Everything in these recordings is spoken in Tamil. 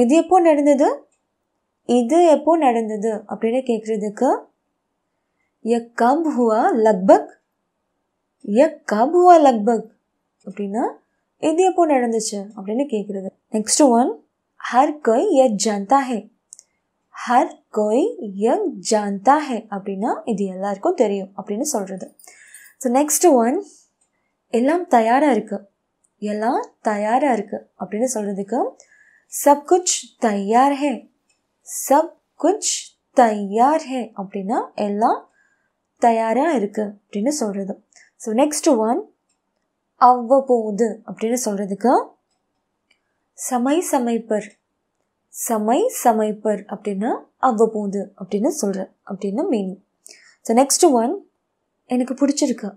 இது எப்போ நடந்தது இது எப்போ நடந்தது அப்படின்னு கேட்குறதுக்கு எ கப் ஹுவா லக்பக் எ கப் ஹுவா லக்பக் அப்படின்னா இது எப்போ நடந்துச்சு அப்படின்னு கேட்குறது நெக்ஸ்ட் ஒன் ஹர் கொய் எ ஜான்தா ஹே ஹர் கொய் எ ஜான்தா ஹே அப்படின்னா இது எல்லாருக்கும் தெரியும் அப்படின்னு சொல்கிறது ஸோ நெக்ஸ்ட் ஒன் எல்லாம் தயாராக இருக்குது எல்லாம் தயாராக இருக்குது அப்படின்னு சொல்கிறதுக்கு சப் குச் தயார் ஹே சப் குச் தயார் ஹே அப்படின்னா எல்லாம் தயாராக இருக்குது அப்படின்னு சொல்கிறது ஸோ நெக்ஸ்ட் ஒன் அவ்வப்போது அப்படின்னு சொல்கிறதுக்கு சமை சமைப்பர் சமை சமைப்பர் அப்படின்னா அவ்வப்போது அப்படின்னு சொல்கிற அப்படின்னு மீனிங் ஸோ நெக்ஸ்ட் ஒன் எனக்கு பிடிச்சிருக்கு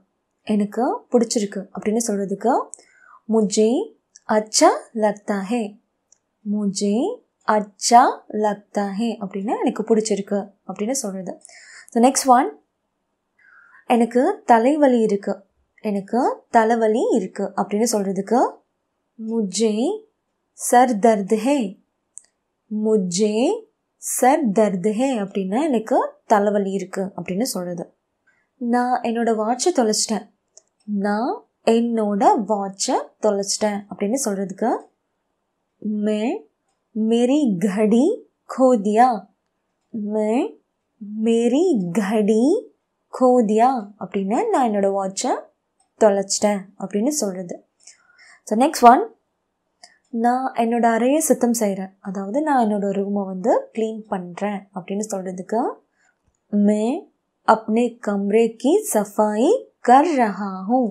எனக்கு பிடிச்சிருக்கு அப்படின்னு சொல்கிறதுக்கு முஜே அச்சா லக்தா ஹே முஜே அச்சா லக்தா ஹே அப்படின்னு எனக்கு பிடிச்சிருக்கு அப்படின்னு சொல்கிறது ஸோ நெக்ஸ்ட் ஒன் எனக்கு தலைவலி இருக்குது எனக்கு தலைவலி இருக்குது அப்படின்னு சொல்கிறதுக்கு முஜே சர் தர்து ஹே முஜே சர் தர்து ஹே அப்படின்னா எனக்கு தலைவலி இருக்குது அப்படின்னு சொல்கிறது நான் என்னோடய வாட்சை தொலைச்சிட்டேன் நான் என்னோட வாட்சை தொலைச்சிட்டேன் அப்படின்னு சொல்கிறதுக்கு मैं मेरी घड़ी खो दिया मैं मेरी घड़ी खो दिया अ쁘ினா 나 என்னோட வாட்சை தொலைச்சிட்ட அப்படின்னு சொல்றது சோ நெக்ஸ்ட் வன் 나 என்னோட அறையை சுத்தம் செய்ற அதாவது 나 என்னோட ரூமை வந்து क्लीन பண்றேன் அப்படினு சொல்றதுக்கு मैं अपने कमरे की सफाई कर रहा हूं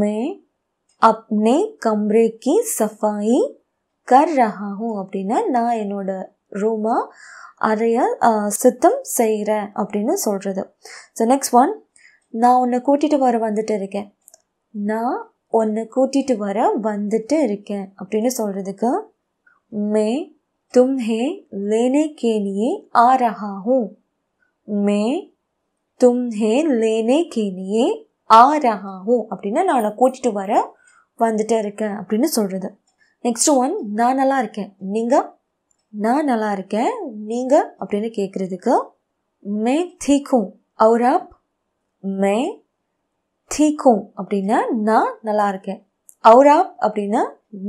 मैं अपने कमरे की सफाई கர் ரஹாஹூ அப்படின்னா நான் என்னோட ரூமா அறைய சுத்தம் செய்கிறேன் அப்படின்னு சொல்கிறது ஸோ நெக்ஸ்ட் ஒன் நான் உன்னை கூட்டிகிட்டு வர வந்துட்டு இருக்கேன் நான் ஒன்று கூட்டிகிட்டு வர வந்துட்டு இருக்கேன் அப்படின்னு சொல்கிறதுக்கு மே தும்ஹே லேனே கேனியே ஆ ரஹா ஹூ மே தும்ஹே லேனே கேனியே ஆ ரஹா ஹூ அப்படின்னா நான் உன்னை கூட்டிகிட்டு வர வந்துட்டு இருக்கேன் அப்படின்னு சொல்கிறது நெக்ஸ்ட் ஒன் நான் நல்லா இருக்கேன் நீங்கள் நான் நல்லா இருக்கேன் நீங்கள் அப்படின்னு கேட்குறதுக்கு மே தீக்கும் அவர் அப் மே தீக்கும் அப்படின்னா நான் நல்லா இருக்கேன் அவர் அப் அப்படின்னா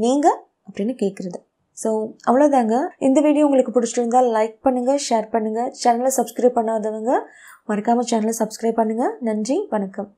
நீங்கள் அப்படின்னு கேட்குறது ஸோ அவ்வளோதாங்க இந்த வீடியோ உங்களுக்கு பிடிச்சிருந்தால் லைக் பண்ணுங்கள் ஷேர் பண்ணுங்கள் சேனலை சப்ஸ்கிரைப் பண்ணாதவங்க மறக்காமல் சேனலை சப்ஸ்கிரைப் பண்ணுங்கள் நன்றி வணக்கம்